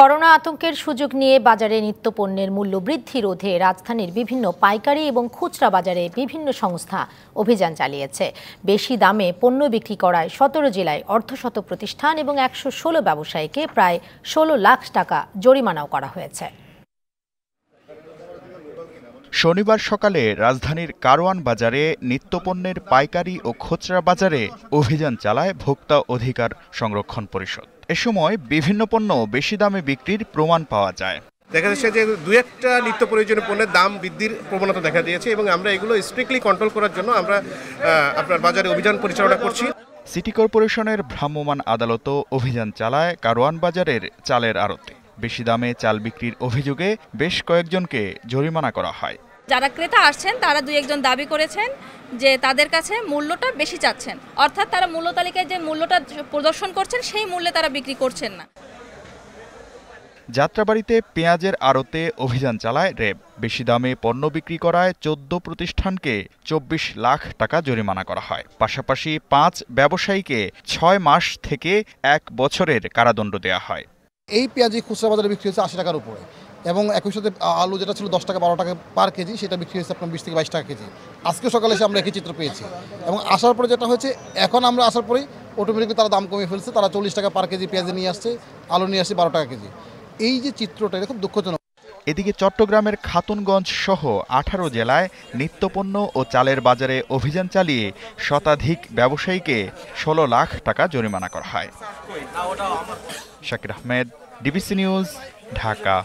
corona আতঙ্কের সুযোগ নিয়ে বাজারে নিত্যপণ্যের মূল্য বৃদ্ধি রোধে রাজধানীর বিভিন্ন পাইকারি এবং খুচরা বাজারে বিভিন্ন সংস্থা অভিযান চালিয়েছে বেশি দামে পণ্য বিক্রি করায় সতেরো জেলায় অর্ধশত প্রতিষ্ঠান এবং একশো ষোলো ব্যবসায়ীকে প্রায় ষোলো লাখ টাকা জরিমানাও করা হয়েছে শনিবার সকালে রাজধানীর কারওয়ান বাজারে নিত্যপণ্যের পাইকারি ও খুচরা বাজারে অভিযান চালায় ভোক্তা অধিকার সংরক্ষণ পরিষদ এ সময় বিভিন্ন পণ্য বেশি দামে বিক্রির প্রমাণ পাওয়া যায় দেখা যাচ্ছে যে দু একটা নিত্য প্রয়োজনীয় পণ্যের দাম বৃদ্ধির প্রবণতা দেখা দিয়েছে এবং আমরা এগুলো স্ট্রিক্টলি কন্ট্রোল করার জন্য আমরা আপনার বাজারে অভিযান পরিচালনা করছি সিটি কর্পোরেশনের ভ্রাম্যমাণ আদালতও অভিযান চালায় কারওয়ান বাজারের চালের আড়তে বেশি দামে চাল বিক্রির অভিযোগে বেশ কয়েকজনকে জরিমানা করা হয় যারা ক্রেতা আসছেন তারা দুই একজন দাবি করেছেন যে তাদের কাছে মূল্যটা বেশি চাচ্ছেন অর্থাৎ তারা মূল্য তালিকায় যে মূল্যটা প্রদর্শন করছেন সেই মূল্যে তারা বিক্রি করছেন না যাত্রাবাড়িতে পেঁয়াজের আড়তে অভিযান চালায় র্যাব বেশি দামে পণ্য বিক্রি করায় চোদ্দ প্রতিষ্ঠানকে চব্বিশ লাখ টাকা জরিমানা করা হয় পাশাপাশি পাঁচ ব্যবসায়ীকে ছয় মাস থেকে এক বছরের কারাদণ্ড দেয়া হয় এই পেঁয়াজি খুচরা বাজারে বিক্রি হচ্ছে আশি টাকার উপরে এবং একই সাথে আলু যেটা ছিল দশ টাকা বারো টাকা পার কেজি সেটা বিক্রি হয়েছে আপনার বিশ থেকে বাইশ টাকা কেজি আজকে সকালে এসে আমরা একই চিত্র পেয়েছি এবং আসার পরে যেটা হয়েছে এখন আমরা আসার পরেই অটোমেটিকলি তারা দাম কমিয়ে ফেলছে তারা চল্লিশ টাকা পার কেজি পেঁয়াজে নিয়ে আসছে আলু নিয়ে আসছে বারো টাকা কেজি এই যে চিত্রটা এটা খুব দুঃখজনক এদিকে চট্টগ্রামের খাতুনগঞ্জ সহ আঠারো জেলায় নিত্যপণ্য ও চালের বাজারে অভিযান চালিয়ে শতাধিক ব্যবসায়ীকে ষোলো লাখ টাকা জরিমানা করা হয় শাকির আহমেদ ডিবিসি নিউজ ঢাকা